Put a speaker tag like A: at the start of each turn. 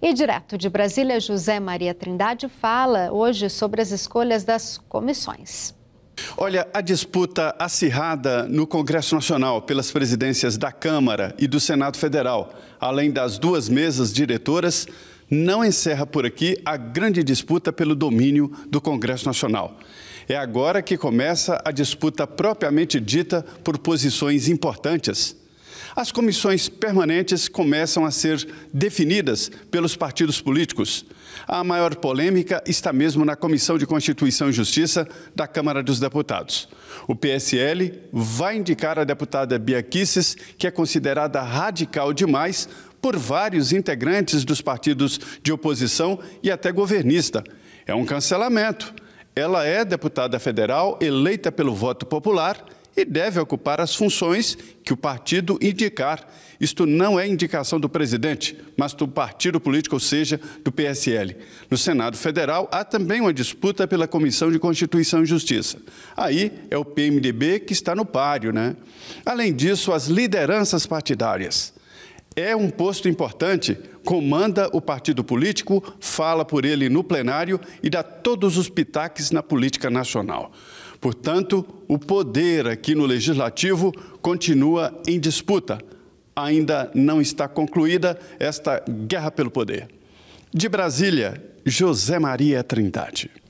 A: E direto de Brasília, José Maria Trindade fala hoje sobre as escolhas das comissões. Olha, a disputa acirrada no Congresso Nacional pelas presidências da Câmara e do Senado Federal, além das duas mesas diretoras, não encerra por aqui a grande disputa pelo domínio do Congresso Nacional. É agora que começa a disputa propriamente dita por posições importantes. As comissões permanentes começam a ser definidas pelos partidos políticos. A maior polêmica está mesmo na Comissão de Constituição e Justiça da Câmara dos Deputados. O PSL vai indicar a deputada Bia Kisses, que é considerada radical demais por vários integrantes dos partidos de oposição e até governista. É um cancelamento. Ela é deputada federal eleita pelo voto popular e deve ocupar as funções que o partido indicar. Isto não é indicação do presidente, mas do partido político, ou seja, do PSL. No Senado Federal, há também uma disputa pela Comissão de Constituição e Justiça. Aí é o PMDB que está no páreo, né? Além disso, as lideranças partidárias é um posto importante, comanda o partido político, fala por ele no plenário e dá todos os pitaques na política nacional. Portanto, o poder aqui no legislativo continua em disputa. Ainda não está concluída esta guerra pelo poder. De Brasília, José Maria Trindade.